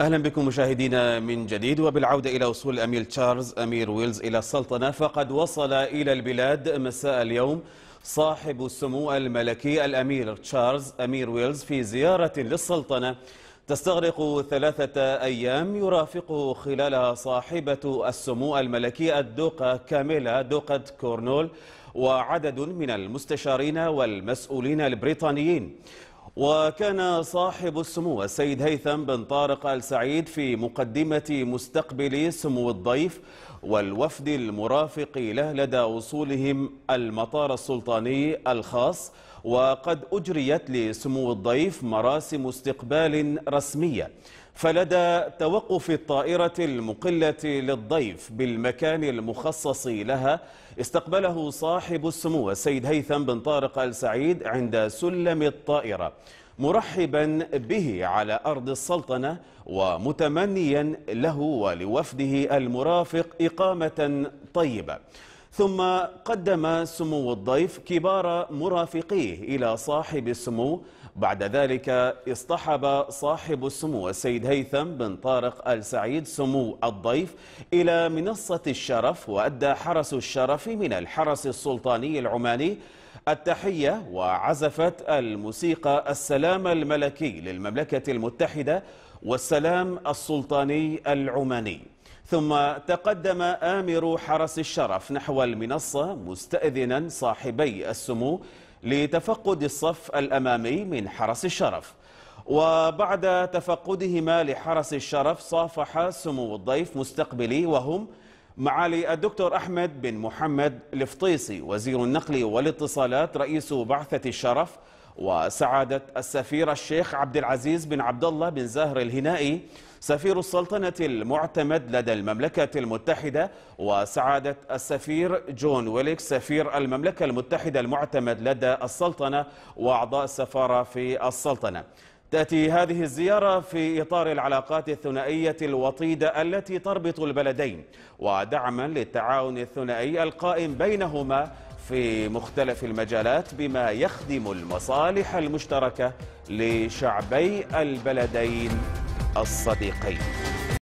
أهلا بكم مشاهدينا من جديد وبالعودة إلى وصول الأمير تشارلز أمير ويلز إلى السلطنة فقد وصل إلى البلاد مساء اليوم صاحب السمو الملكي الأمير تشارلز أمير ويلز في زيارة للسلطنة تستغرق ثلاثة أيام يرافقه خلالها صاحبة السمو الملكي الدوقة كاميلا دوقة كورنول وعدد من المستشارين والمسؤولين البريطانيين وكان صاحب السمو السيد هيثم بن طارق آل سعيد في مقدمة مستقبل سمو الضيف والوفد المرافق له لدى وصولهم المطار السلطاني الخاص وقد أجريت لسمو الضيف مراسم استقبال رسمية فلدى توقف الطائرة المقلة للضيف بالمكان المخصص لها استقبله صاحب السمو السيد هيثم بن طارق آل سعيد عند سلم الطائرة مرحبا به على أرض السلطنة ومتمنيا له ولوفده المرافق إقامة طيبة ثم قدم سمو الضيف كبار مرافقيه إلى صاحب السمو بعد ذلك اصطحب صاحب السمو السيد هيثم بن طارق السعيد سمو الضيف إلى منصة الشرف وأدى حرس الشرف من الحرس السلطاني العماني التحية وعزفت الموسيقى السلام الملكي للمملكة المتحدة والسلام السلطاني العماني ثم تقدم آمر حرس الشرف نحو المنصة مستأذنا صاحبي السمو لتفقد الصف الأمامي من حرس الشرف وبعد تفقدهما لحرس الشرف صافح سمو الضيف مستقبلي وهم معالي الدكتور أحمد بن محمد الفطيسي وزير النقل والاتصالات رئيس بعثة الشرف وسعادة السفير الشيخ عبد العزيز بن عبد الله بن زاهر الهنائي سفير السلطنة المعتمد لدى المملكة المتحدة وسعادة السفير جون ويليك سفير المملكة المتحدة المعتمد لدى السلطنة وأعضاء السفارة في السلطنة تأتي هذه الزيارة في إطار العلاقات الثنائية الوطيدة التي تربط البلدين ودعما للتعاون الثنائي القائم بينهما في مختلف المجالات بما يخدم المصالح المشتركة لشعبي البلدين الصديقين